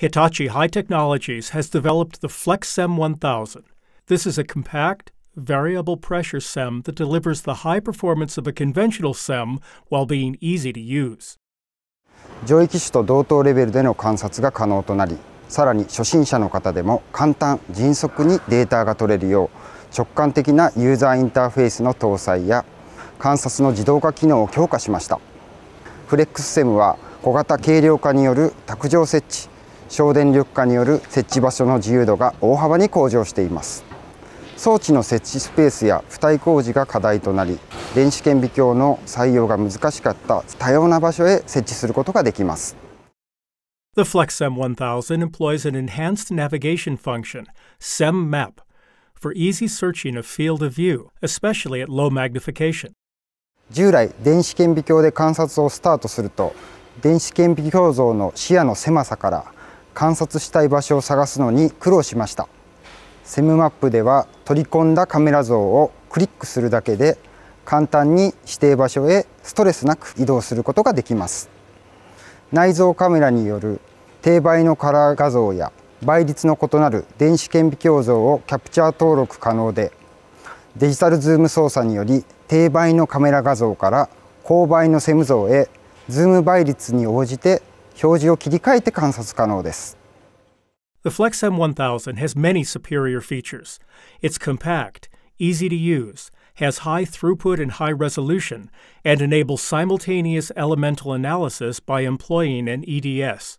Hitachi High Technologies has developed the FlexSEM 1000. This is a compact, variable pressure SEM that delivers the high performance of a conventional SEM while being easy to use. 上位機種と同等レベルでの観察が可能となり、さらに初心者の方でも簡単迅速にデータが取れるよう直感的なユーザーインターフェースの搭載や観察の自動化機能を強化しました。フレックスセムは小型軽量化による卓上設置省電力化による設置場所の自由度が大幅に向上しています装置の設置スペースや付帯工事が課題となり電子顕微鏡の採用が難しかった多様な場所へ設置することができます The f l e x m 1000 employs an enhanced navigation function, SEM Map, for easy searching of field of view, especially at low magnification. 従来電子顕微鏡で観察をスタートすると電子顕微鏡像の視野の狭さから観察したい場所を探すのに苦労しましたセムマップでは取り込んだカメラ像をクリックするだけで簡単に指定場所へストレスなく移動することができます内蔵カメラによる低倍のカラー画像や倍率の異なる電子顕微鏡像をキャプチャー登録可能でデジタルズーム操作により低倍のカメラ画像から勾倍のセム像へズーム倍率に応じて表示を切り替えて観察可能です。The Flex M1000 has many superior features. It's compact, easy to use, has high throughput and high resolution, and enables simultaneous elemental analysis by employing an EDS.